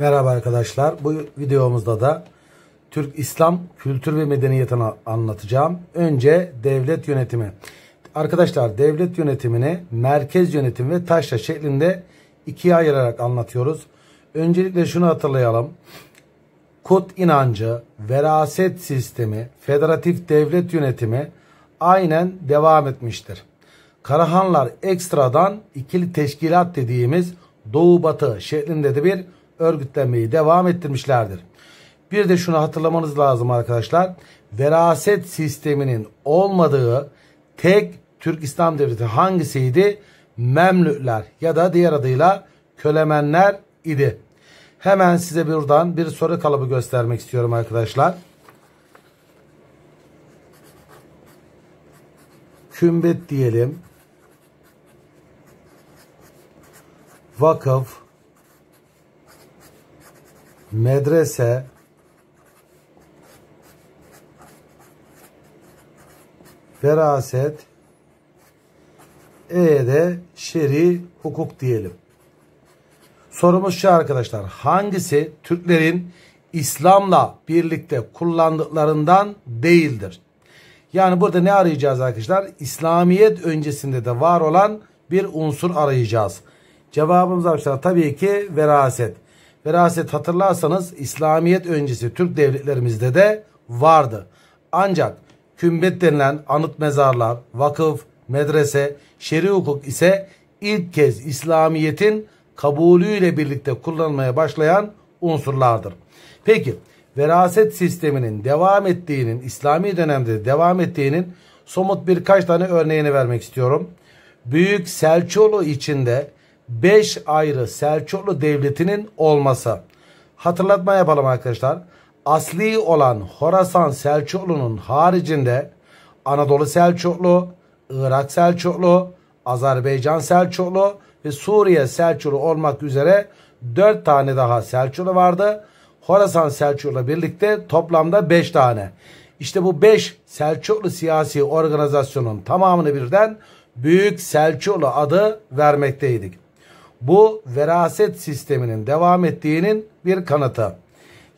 Merhaba arkadaşlar. Bu videomuzda da Türk İslam kültür ve medeniyetini anlatacağım. Önce devlet yönetimi. Arkadaşlar devlet yönetimini merkez yönetim ve taşla şeklinde ikiye ayırarak anlatıyoruz. Öncelikle şunu hatırlayalım. Kut inancı, veraset sistemi, federatif devlet yönetimi aynen devam etmiştir. Karahanlar ekstradan ikili teşkilat dediğimiz doğu batı şeklinde de bir örgütlemeyi devam ettirmişlerdir. Bir de şunu hatırlamanız lazım arkadaşlar. Veraset sisteminin olmadığı tek Türk İslam Devleti hangisiydi? Memlükler ya da diğer adıyla Kölemenler idi. Hemen size buradan bir soru kalıbı göstermek istiyorum arkadaşlar. Kümbet diyelim. Vakıf medrese feraset E'de şer'i hukuk diyelim. Sorumuz şu arkadaşlar. Hangisi Türklerin İslam'la birlikte kullandıklarından değildir? Yani burada ne arayacağız arkadaşlar? İslamiyet öncesinde de var olan bir unsur arayacağız. Cevabımız arkadaşlar tabii ki veraset. Veraset hatırlarsanız İslamiyet öncesi Türk devletlerimizde de vardı. Ancak kümbet denilen anıt mezarlar, vakıf, medrese, şer'i hukuk ise ilk kez İslamiyet'in kabulüyle birlikte kullanılmaya başlayan unsurlardır. Peki veraset sisteminin devam ettiğinin, İslami dönemde devam ettiğinin somut birkaç tane örneğini vermek istiyorum. Büyük Selçuklu içinde 5 ayrı Selçuklu Devleti'nin olması. Hatırlatma yapalım arkadaşlar. Asli olan Horasan Selçuklu'nun haricinde Anadolu Selçuklu, Irak Selçuklu, Azerbaycan Selçuklu ve Suriye Selçuklu olmak üzere 4 tane daha Selçuklu vardı. Horasan Selçuklu birlikte toplamda 5 tane. İşte bu 5 Selçuklu siyasi organizasyonun tamamını birden Büyük Selçuklu adı vermekteydik. Bu veraset sisteminin devam ettiğinin bir kanıtı.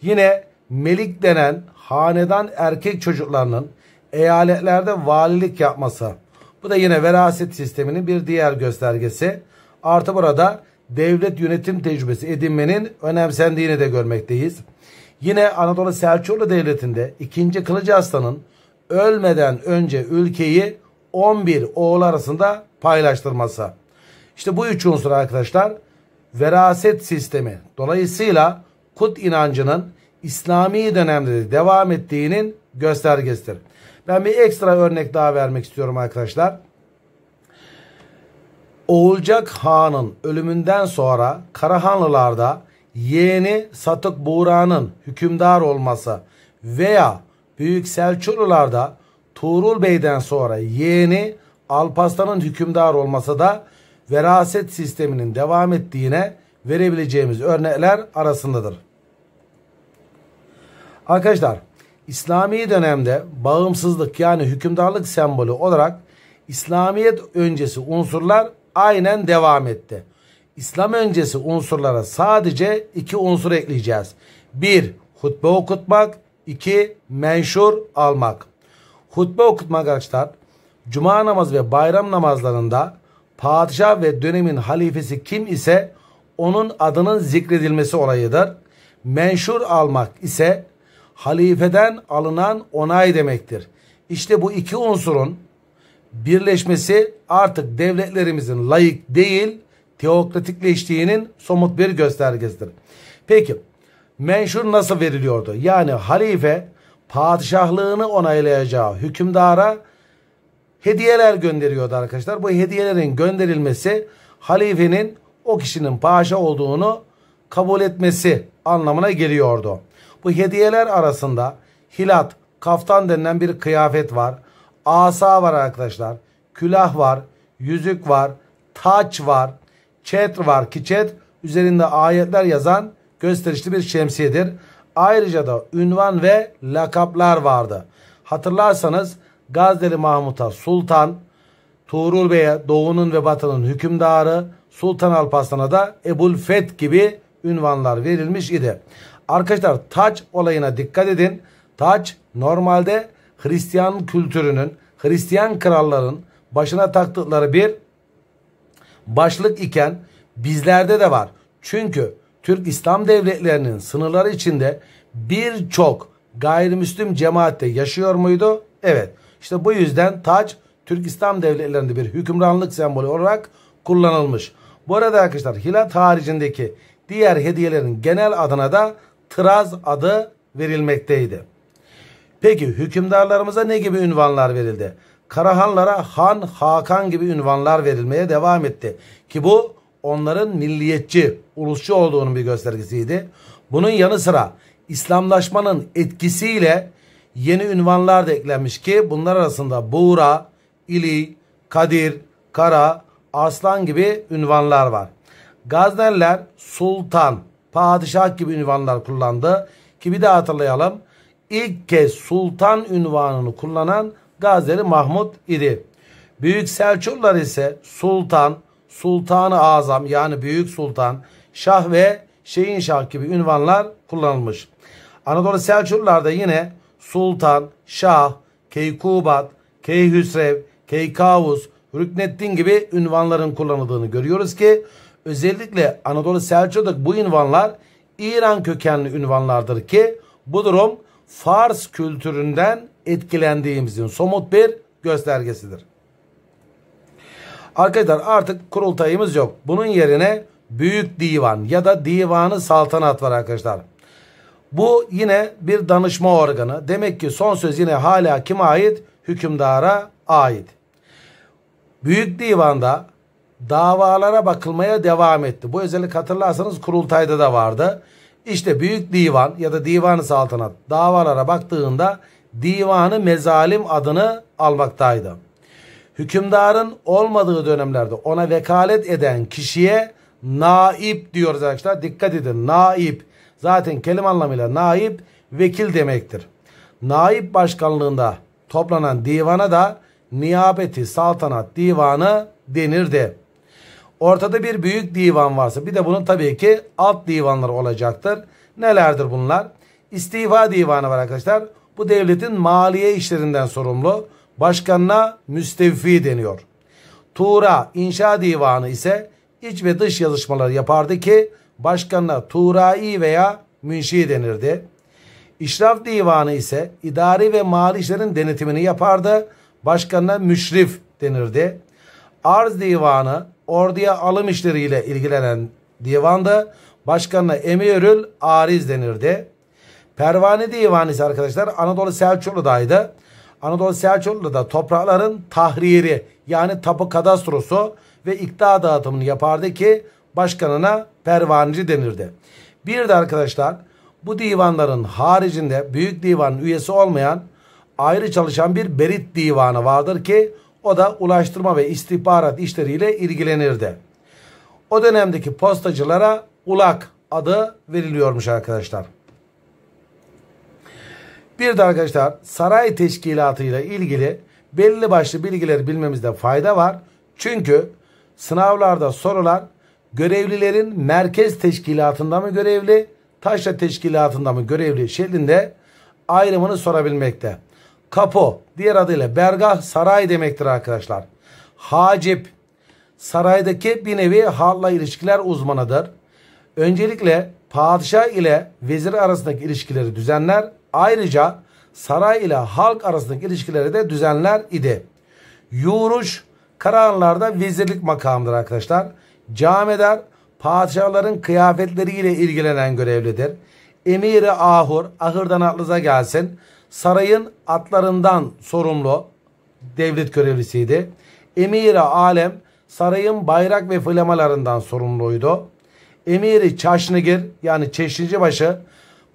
Yine melik denen hanedan erkek çocuklarının eyaletlerde valilik yapması. Bu da yine veraset sisteminin bir diğer göstergesi. Artı burada devlet yönetim tecrübesi edinmenin önemsendiğini de görmekteyiz. Yine Anadolu Selçuklu Devleti'nde 2. Kılıç Aslan'ın ölmeden önce ülkeyi 11 oğul arasında paylaştırması. İşte bu üç unsur arkadaşlar veraset sistemi. Dolayısıyla kut inancının İslami dönemde de devam ettiğinin göstergesidir. Ben bir ekstra örnek daha vermek istiyorum arkadaşlar. Oğulcak Han'ın ölümünden sonra Karahanlılarda yeğeni Satık Buğra'nın hükümdar olması veya Büyük Selçuklularda Tuğrul Bey'den sonra yeğeni Alparslan'ın hükümdar olması da veraset sisteminin devam ettiğine verebileceğimiz örnekler arasındadır. Arkadaşlar İslami dönemde bağımsızlık yani hükümdarlık sembolü olarak İslamiyet öncesi unsurlar aynen devam etti. İslam öncesi unsurlara sadece iki unsur ekleyeceğiz. Bir, Hutbe okutmak. iki Menşur almak. Hutbe okutmak arkadaşlar. Cuma namazı ve bayram namazlarında padişah ve dönemin halifesi kim ise onun adının zikredilmesi olayıdır. Menşur almak ise halifeden alınan onay demektir. İşte bu iki unsurun birleşmesi artık devletlerimizin layık değil teokratikleştiğinin somut bir göstergesidir. Peki menşur nasıl veriliyordu? Yani halife padişahlığını onaylayacağı hükümdara hediyeler gönderiyordu arkadaşlar. Bu hediyelerin gönderilmesi halifenin o kişinin paşa olduğunu kabul etmesi anlamına geliyordu. Bu hediyeler arasında hilat, kaftan denilen bir kıyafet var. Asa var arkadaşlar. Külah var. Yüzük var. Taç var. Çet var ki çet üzerinde ayetler yazan gösterişli bir şemsiyedir. Ayrıca da ünvan ve lakaplar vardı. Hatırlarsanız Gazneli Mahmut'a sultan, Tuğrul Bey'e doğunun ve batının hükümdarı, Sultan Alparslan'a da Ebul Feth gibi ünvanlar verilmiş idi. Arkadaşlar taç olayına dikkat edin. Taç normalde Hristiyan kültürünün, Hristiyan kralların başına taktıkları bir başlık iken bizlerde de var. Çünkü Türk İslam devletlerinin sınırları içinde birçok gayrimüslim cemaatte yaşıyor muydu? Evet. İşte bu yüzden taç Türk İslam devletlerinde bir hükümranlık sembolü olarak kullanılmış. Bu arada arkadaşlar hilat haricindeki diğer hediyelerin genel adına da tıraz adı verilmekteydi. Peki hükümdarlarımıza ne gibi ünvanlar verildi? Karahanlara Han, Hakan gibi ünvanlar verilmeye devam etti. Ki bu onların milliyetçi, ulusçu olduğunun bir göstergesiydi. Bunun yanı sıra İslamlaşmanın etkisiyle yeni ünvanlar da eklenmiş ki bunlar arasında Buğra, İli, Kadir, Kara, Aslan gibi ünvanlar var. Gazneliler Sultan, Padişah gibi ünvanlar kullandı. Ki bir de hatırlayalım. İlk kez Sultan ünvanını kullanan Gazeli Mahmud idi. Büyük Selçuklular ise Sultan, Sultanı Azam yani Büyük Sultan, Şah ve Şeyin Şah gibi ünvanlar kullanılmış. Anadolu Selçuklular da yine Sultan, Şah, Keykubat, Keyhüsrev, Keykavus, Rükneddin gibi ünvanların kullanıldığını görüyoruz ki özellikle Anadolu Selçuk'ta bu ünvanlar İran kökenli ünvanlardır ki bu durum Fars kültüründen etkilendiğimizin somut bir göstergesidir. Arkadaşlar artık kurultayımız yok. Bunun yerine Büyük Divan ya da Divanı Saltanat var arkadaşlar. Bu yine bir danışma organı. Demek ki son söz yine hala kime ait? Hükümdara ait. Büyük divanda davalara bakılmaya devam etti. Bu özellik hatırlarsanız kurultayda da vardı. İşte büyük divan ya da divanı saltanat davalara baktığında divanı mezalim adını almaktaydı. Hükümdarın olmadığı dönemlerde ona vekalet eden kişiye naip diyoruz arkadaşlar. Dikkat edin naip. Zaten kelime anlamıyla naip vekil demektir. Naip başkanlığında toplanan divana da niyabeti saltanat divanı denir de Ortada bir büyük divan varsa bir de bunun tabii ki alt divanları olacaktır. Nelerdir bunlar? İstifa divanı var arkadaşlar. Bu devletin maliye işlerinden sorumlu. Başkanına müstevfi deniyor. Tuğra inşa divanı ise iç ve dış yazışmalar yapardı ki başkanına Turai veya Münşi denirdi. İşraf Divanı ise idari ve mali işlerin denetimini yapardı. Başkanına Müşrif denirdi. Arz Divanı orduya alım işleriyle ilgilenen divanda başkanına Emirül Ariz denirdi. Pervane Divanı ise arkadaşlar Anadolu Selçuklu'daydı. Anadolu Selçuklu'da toprakların tahriri yani tapu kadastrosu ve ikta dağıtımını yapardı ki başkanına pervaneci denirdi. Bir de arkadaşlar bu divanların haricinde büyük divanın üyesi olmayan ayrı çalışan bir berit divanı vardır ki o da ulaştırma ve istihbarat işleriyle ilgilenirdi. O dönemdeki postacılara ulak adı veriliyormuş arkadaşlar. Bir de arkadaşlar saray teşkilatıyla ilgili belli başlı bilgileri bilmemizde fayda var. Çünkü Sınavlarda sorulan görevlilerin merkez teşkilatında mı görevli, taşra teşkilatında mı görevli şeklinde ayrımını sorabilmekte. Kapo diğer adıyla bergah saray demektir arkadaşlar. Hacip saraydaki bir nevi halla ilişkiler uzmanıdır. Öncelikle padişah ile vezir arasındaki ilişkileri düzenler. Ayrıca saray ile halk arasındaki ilişkileri de düzenler idi. Yuruş Karahanlılar'da vezirlik makamıdır arkadaşlar. Cameder padişahların kıyafetleriyle ilgilenen görevlidir. Emiri Ahur, ahırdan atlıza gelsin. Sarayın atlarından sorumlu devlet görevlisiydi. Emiri Alem, sarayın bayrak ve flamalarından sorumluydu. Emiri Çaşnigir yani Çeşnici başı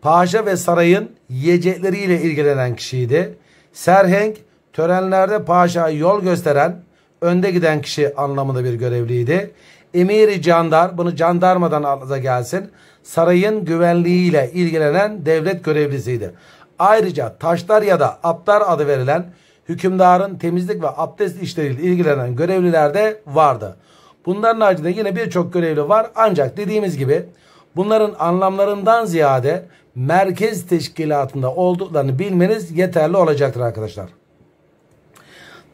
paşa ve sarayın yiyecekleriyle ilgilenen kişiydi. Serheng törenlerde paşaya yol gösteren önde giden kişi anlamında bir görevliydi. Emiri Candar, bunu jandarmadan aklınıza gelsin, sarayın güvenliğiyle ilgilenen devlet görevlisiydi. Ayrıca taşlar ya da aptar adı verilen hükümdarın temizlik ve abdest işleriyle ilgilenen görevliler de vardı. Bunların haricinde yine birçok görevli var ancak dediğimiz gibi bunların anlamlarından ziyade merkez teşkilatında olduklarını bilmeniz yeterli olacaktır arkadaşlar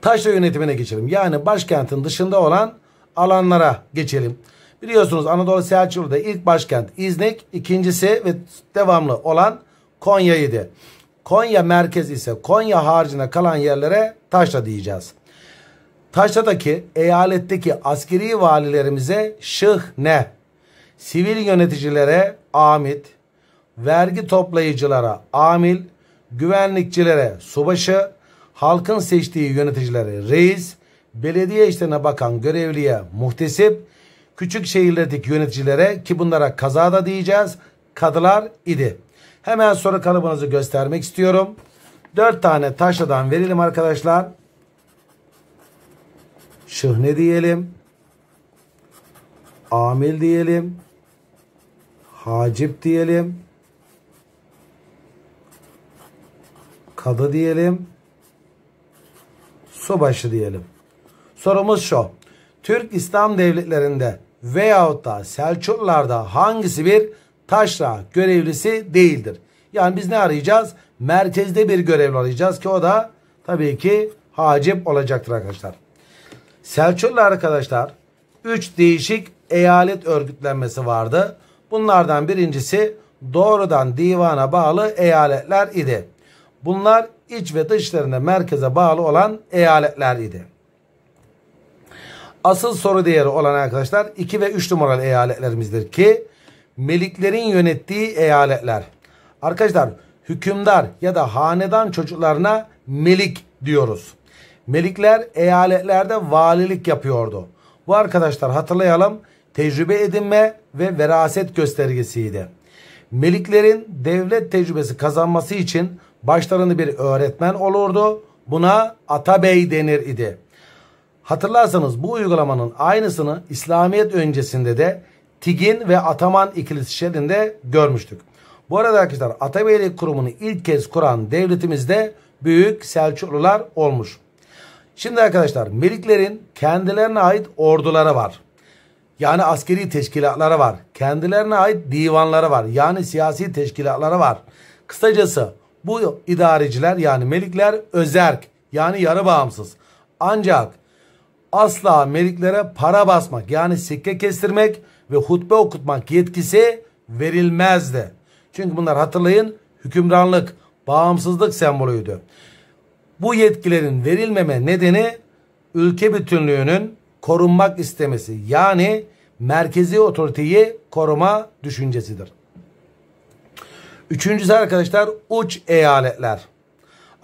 taşra yönetimine geçelim. Yani başkentin dışında olan alanlara geçelim. Biliyorsunuz Anadolu Selçuklu'da ilk başkent İznik, ikincisi ve devamlı olan Konya'ydı. Konya merkez ise Konya harcına kalan yerlere taşra diyeceğiz. Taşra'daki eyaletteki askeri valilerimize Ne, sivil yöneticilere amit, vergi toplayıcılara amil, güvenlikçilere subaşı, halkın seçtiği yöneticilere reis, belediye işlerine bakan görevliye muhtesip, küçük şehirlerdeki yöneticilere ki bunlara kazada diyeceğiz kadılar idi. Hemen soru kalıbınızı göstermek istiyorum. Dört tane taşladan verelim arkadaşlar. Şıhne diyelim. Amil diyelim. Hacip diyelim. Kadı diyelim subaşı diyelim. Sorumuz şu. Türk İslam devletlerinde veyahut da Selçuklularda hangisi bir taşra görevlisi değildir? Yani biz ne arayacağız? Merkezde bir görevli arayacağız ki o da tabii ki hacip olacaktır arkadaşlar. Selçuklular arkadaşlar 3 değişik eyalet örgütlenmesi vardı. Bunlardan birincisi doğrudan divana bağlı eyaletler idi. Bunlar iç ve dışlarında merkeze bağlı olan eyaletler Asıl soru değeri olan arkadaşlar 2 ve 3 numaralı eyaletlerimizdir ki meliklerin yönettiği eyaletler. Arkadaşlar hükümdar ya da hanedan çocuklarına melik diyoruz. Melikler eyaletlerde valilik yapıyordu. Bu arkadaşlar hatırlayalım tecrübe edinme ve veraset göstergesiydi. Meliklerin devlet tecrübesi kazanması için başlarında bir öğretmen olurdu. Buna Atabey denir idi. Hatırlarsanız bu uygulamanın aynısını İslamiyet öncesinde de Tigin ve Ataman ikilisi şeklinde görmüştük. Bu arada arkadaşlar Atabeylik kurumunu ilk kez kuran devletimizde Büyük Selçuklular olmuş. Şimdi arkadaşlar Meliklerin kendilerine ait orduları var. Yani askeri teşkilatları var. Kendilerine ait divanları var. Yani siyasi teşkilatları var. Kısacası bu idareciler yani melikler özerk yani yarı bağımsız. Ancak asla meliklere para basmak yani sikke kestirmek ve hutbe okutmak yetkisi verilmezdi. Çünkü bunlar hatırlayın hükümranlık, bağımsızlık sembolüydü. Bu yetkilerin verilmeme nedeni ülke bütünlüğünün korunmak istemesi yani merkezi otoriteyi koruma düşüncesidir. Üçüncüsü arkadaşlar uç eyaletler.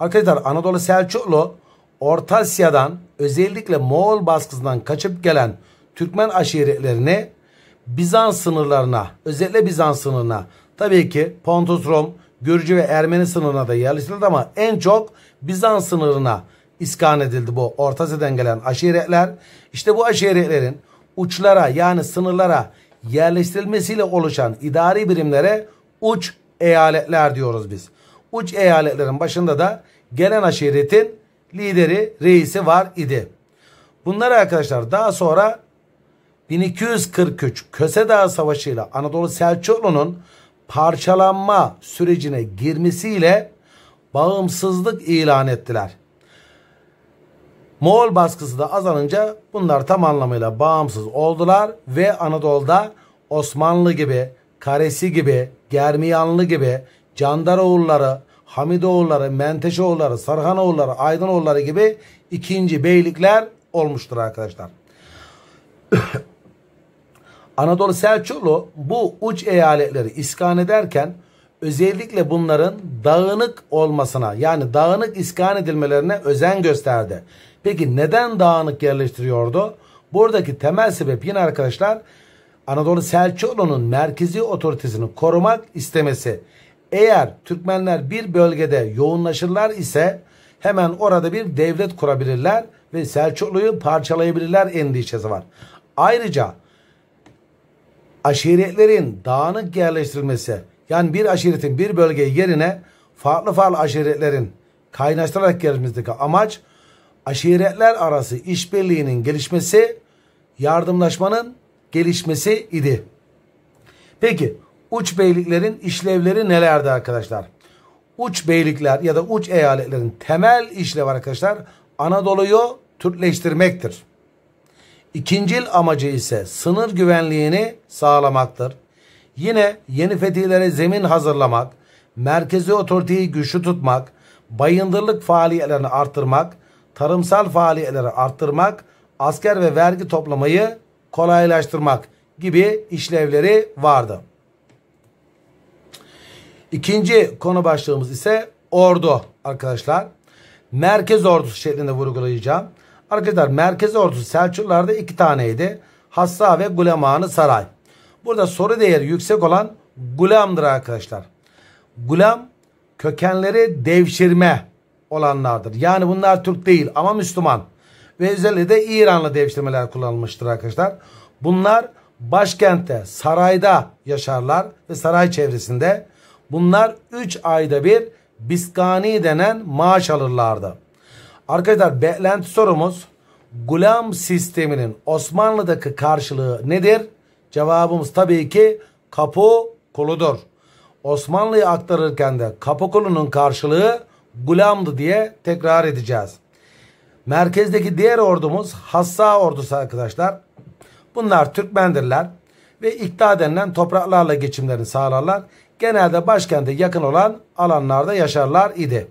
Arkadaşlar Anadolu Selçuklu Orta Asya'dan özellikle Moğol baskısından kaçıp gelen Türkmen aşiretlerini Bizans sınırlarına özellikle Bizans sınırına tabii ki Pontus Rom, Gürcü ve Ermeni sınırına da yerleştirildi ama en çok Bizans sınırına iskan edildi bu Orta Asya'dan gelen aşiretler. İşte bu aşiretlerin uçlara yani sınırlara yerleştirilmesiyle oluşan idari birimlere uç eyaletler diyoruz biz. Uç eyaletlerin başında da gelen aşiretin lideri, reisi var idi. Bunlar arkadaşlar daha sonra 1243 Köse Dağı Savaşı ile Anadolu Selçuklu'nun parçalanma sürecine girmesiyle bağımsızlık ilan ettiler. Moğol baskısı da azalınca bunlar tam anlamıyla bağımsız oldular ve Anadolu'da Osmanlı gibi, Karesi gibi, Germiyanlı gibi, Candaroğulları, Hamidoğulları, Menteşeoğulları, Sarhanoğulları, Aydınoğulları gibi ikinci beylikler olmuştur arkadaşlar. Anadolu Selçuklu bu uç eyaletleri iskan ederken özellikle bunların dağınık olmasına yani dağınık iskan edilmelerine özen gösterdi. Peki neden dağınık yerleştiriyordu? Buradaki temel sebep yine arkadaşlar Anadolu Selçuklu'nun merkezi otoritesini korumak istemesi. Eğer Türkmenler bir bölgede yoğunlaşırlar ise hemen orada bir devlet kurabilirler ve Selçuklu'yu parçalayabilirler endişesi var. Ayrıca aşiretlerin dağınık yerleştirilmesi yani bir aşiretin bir bölge yerine farklı farklı aşiretlerin kaynaştırarak gelmesindeki amaç aşiretler arası işbirliğinin gelişmesi, yardımlaşmanın gelişmesi idi. Peki uç beyliklerin işlevleri nelerdi arkadaşlar? Uç beylikler ya da uç eyaletlerin temel işlevi arkadaşlar Anadolu'yu Türkleştirmektir. İkincil amacı ise sınır güvenliğini sağlamaktır. Yine yeni fetihlere zemin hazırlamak, merkezi otoriteyi güçlü tutmak, bayındırlık faaliyetlerini arttırmak, tarımsal faaliyetleri arttırmak, asker ve vergi toplamayı kolaylaştırmak gibi işlevleri vardı. İkinci konu başlığımız ise ordu arkadaşlar. Merkez ordusu şeklinde vurgulayacağım. Arkadaşlar merkez ordusu Selçuklularda iki taneydi. Hassa ve Gulemanı saray. Burada soru değeri yüksek olan Gulam'dır arkadaşlar. Gulam kökenleri devşirme olanlardır. Yani bunlar Türk değil ama Müslüman ve özellikle de İranlı devşirmeler kullanılmıştır arkadaşlar. Bunlar başkentte, sarayda yaşarlar ve saray çevresinde. Bunlar 3 ayda bir biskani denen maaş alırlardı. Arkadaşlar beklenti sorumuz gulam sisteminin Osmanlı'daki karşılığı nedir? Cevabımız tabii ki kapı kuludur. Osmanlı'ya aktarırken de kapı kulunun karşılığı gulamdı diye tekrar edeceğiz. Merkezdeki diğer ordumuz Hassa ordusu arkadaşlar. Bunlar Türkmendirler ve ikta denilen topraklarla geçimlerini sağlarlar. Genelde başkente yakın olan alanlarda yaşarlar idi.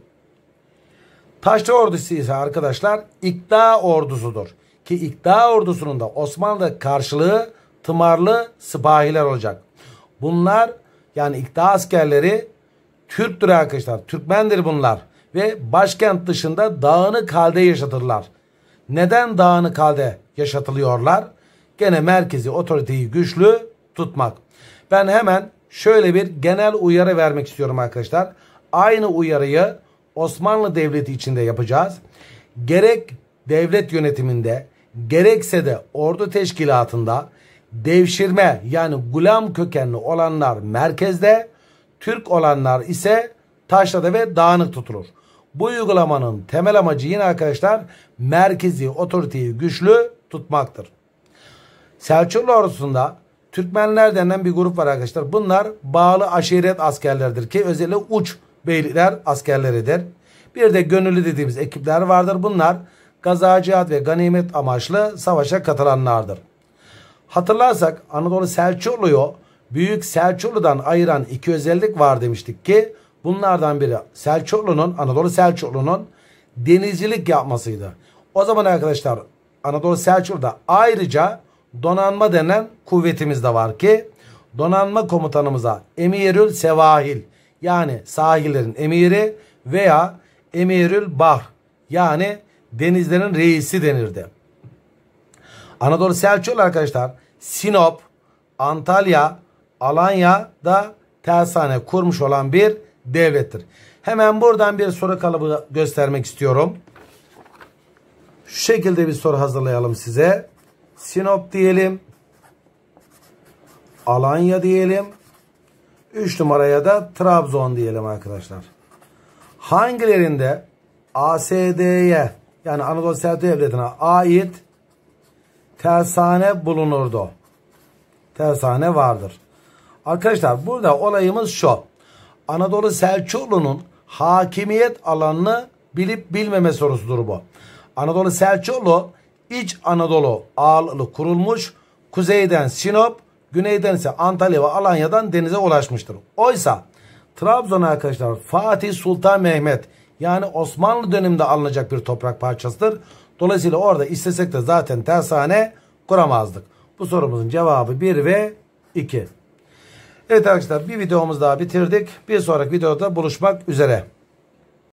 Taşlı ordusu ise arkadaşlar ikta ordusudur. Ki ikta ordusunun da Osmanlı karşılığı tımarlı sipahiler olacak. Bunlar yani ikta askerleri Türktür arkadaşlar. Türkmendir bunlar ve başkent dışında dağınık halde yaşatırlar. Neden dağınık halde yaşatılıyorlar? Gene merkezi otoriteyi güçlü tutmak. Ben hemen şöyle bir genel uyarı vermek istiyorum arkadaşlar. Aynı uyarıyı Osmanlı Devleti içinde yapacağız. Gerek devlet yönetiminde gerekse de ordu teşkilatında devşirme yani gulam kökenli olanlar merkezde, Türk olanlar ise taşrada ve dağınık tutulur. Bu uygulamanın temel amacı yine arkadaşlar merkezi otoriteyi güçlü tutmaktır. Selçuklu ordusunda Türkmenler denen bir grup var arkadaşlar. Bunlar bağlı aşiret askerlerdir ki özellikle uç beylikler askerleridir. Bir de gönüllü dediğimiz ekipler vardır. Bunlar gazaciyat ve ganimet amaçlı savaşa katılanlardır. Hatırlarsak Anadolu Selçuklu'yu Büyük Selçuklu'dan ayıran iki özellik var demiştik ki Bunlardan biri Selçuklu'nun, Anadolu Selçuklu'nun denizcilik yapmasıydı. O zaman arkadaşlar Anadolu Selçuklu'da ayrıca donanma denen kuvvetimiz de var ki donanma komutanımıza Emirül Sevahil yani sahillerin emiri veya Emirül Bahr yani denizlerin reisi denirdi. Anadolu Selçuklu arkadaşlar Sinop, Antalya, Alanya'da tersane kurmuş olan bir devlettir. Hemen buradan bir soru kalıbı göstermek istiyorum. Şu şekilde bir soru hazırlayalım size. Sinop diyelim. Alanya diyelim. 3 numaraya da Trabzon diyelim arkadaşlar. Hangilerinde ASD'ye yani Anadolu Seyahat Devleti'ne ait tersane bulunurdu? Tersane vardır. Arkadaşlar burada olayımız şu. Anadolu Selçuklu'nun hakimiyet alanını bilip bilmeme sorusudur bu. Anadolu Selçuklu İç Anadolu ağırlıklı kurulmuş. Kuzeyden Sinop, güneyden ise Antalya ve Alanya'dan denize ulaşmıştır. Oysa Trabzon arkadaşlar Fatih Sultan Mehmet yani Osmanlı döneminde alınacak bir toprak parçasıdır. Dolayısıyla orada istesek de zaten tersane kuramazdık. Bu sorumuzun cevabı 1 ve 2. Evet arkadaşlar bir videomuz daha bitirdik. Bir sonraki videoda buluşmak üzere.